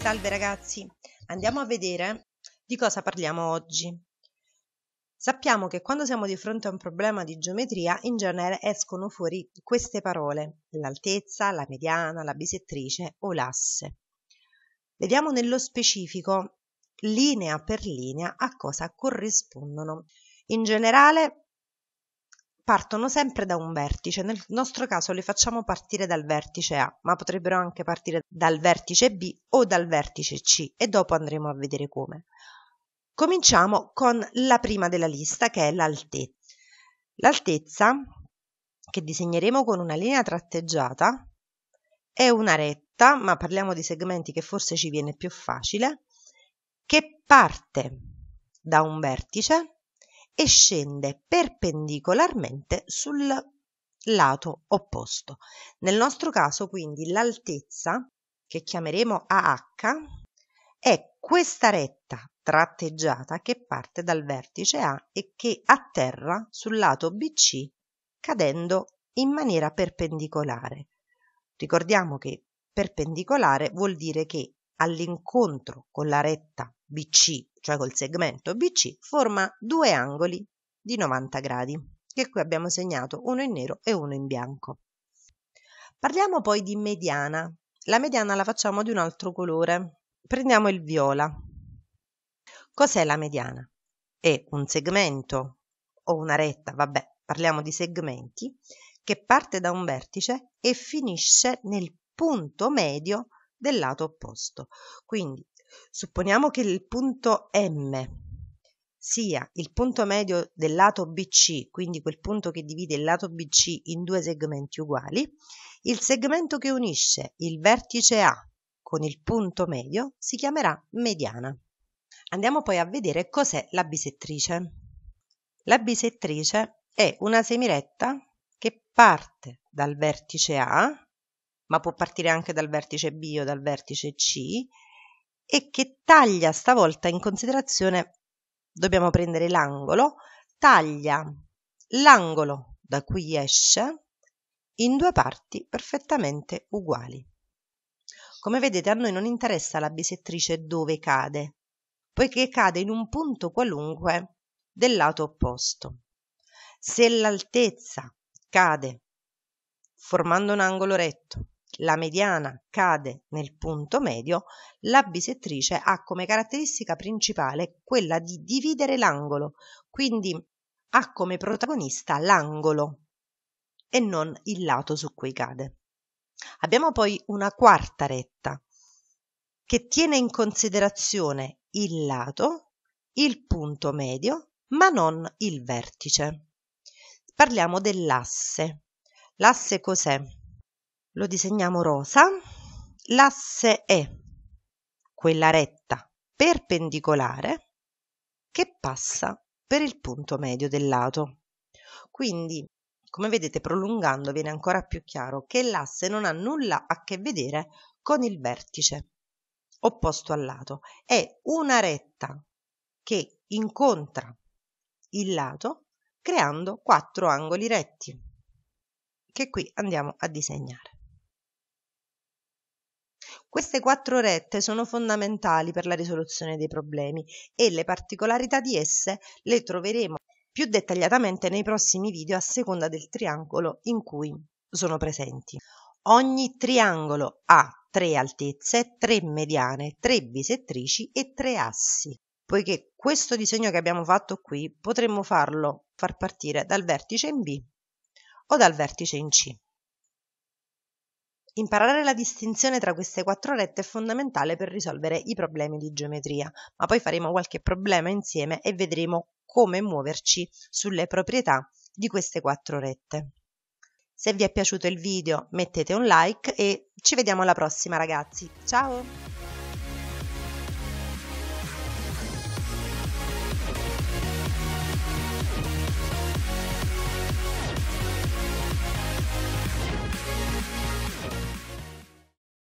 Salve ragazzi, andiamo a vedere di cosa parliamo oggi. Sappiamo che quando siamo di fronte a un problema di geometria in genere escono fuori queste parole, l'altezza, la mediana, la bisettrice o l'asse. Vediamo nello specifico, linea per linea, a cosa corrispondono. In generale partono sempre da un vertice, nel nostro caso le facciamo partire dal vertice A, ma potrebbero anche partire dal vertice B o dal vertice C e dopo andremo a vedere come. Cominciamo con la prima della lista che è l'altezza. L'altezza che disegneremo con una linea tratteggiata è una retta, ma parliamo di segmenti che forse ci viene più facile, che parte da un vertice e scende perpendicolarmente sul lato opposto. Nel nostro caso quindi l'altezza, che chiameremo AH, è questa retta tratteggiata che parte dal vertice A e che atterra sul lato BC cadendo in maniera perpendicolare. Ricordiamo che perpendicolare vuol dire che all'incontro con la retta BC, cioè col segmento BC, forma due angoli di 90 gradi, che qui abbiamo segnato uno in nero e uno in bianco. Parliamo poi di mediana. La mediana la facciamo di un altro colore. Prendiamo il viola. Cos'è la mediana? È un segmento o una retta, vabbè, parliamo di segmenti, che parte da un vertice e finisce nel punto medio del lato opposto. Quindi supponiamo che il punto M sia il punto medio del lato BC, quindi quel punto che divide il lato BC in due segmenti uguali, il segmento che unisce il vertice A con il punto medio si chiamerà mediana. Andiamo poi a vedere cos'è la bisettrice. La bisettrice è una semiretta che parte dal vertice A ma può partire anche dal vertice B o dal vertice C, e che taglia stavolta in considerazione, dobbiamo prendere l'angolo, taglia l'angolo da cui esce in due parti perfettamente uguali. Come vedete a noi non interessa la bisettrice dove cade, poiché cade in un punto qualunque del lato opposto. Se l'altezza cade formando un angolo retto la mediana cade nel punto medio, la bisettrice ha come caratteristica principale quella di dividere l'angolo, quindi ha come protagonista l'angolo e non il lato su cui cade. Abbiamo poi una quarta retta che tiene in considerazione il lato, il punto medio, ma non il vertice. Parliamo dell'asse. L'asse cos'è? lo disegniamo rosa, l'asse è quella retta perpendicolare che passa per il punto medio del lato. Quindi, come vedete, prolungando viene ancora più chiaro che l'asse non ha nulla a che vedere con il vertice opposto al lato, è una retta che incontra il lato creando quattro angoli retti che qui andiamo a disegnare. Queste quattro rette sono fondamentali per la risoluzione dei problemi e le particolarità di esse le troveremo più dettagliatamente nei prossimi video a seconda del triangolo in cui sono presenti. Ogni triangolo ha tre altezze, tre mediane, tre bisettrici e tre assi. Poiché questo disegno che abbiamo fatto qui potremmo farlo far partire dal vertice in B o dal vertice in C. Imparare la distinzione tra queste quattro rette è fondamentale per risolvere i problemi di geometria, ma poi faremo qualche problema insieme e vedremo come muoverci sulle proprietà di queste quattro rette. Se vi è piaciuto il video mettete un like e ci vediamo alla prossima ragazzi. Ciao!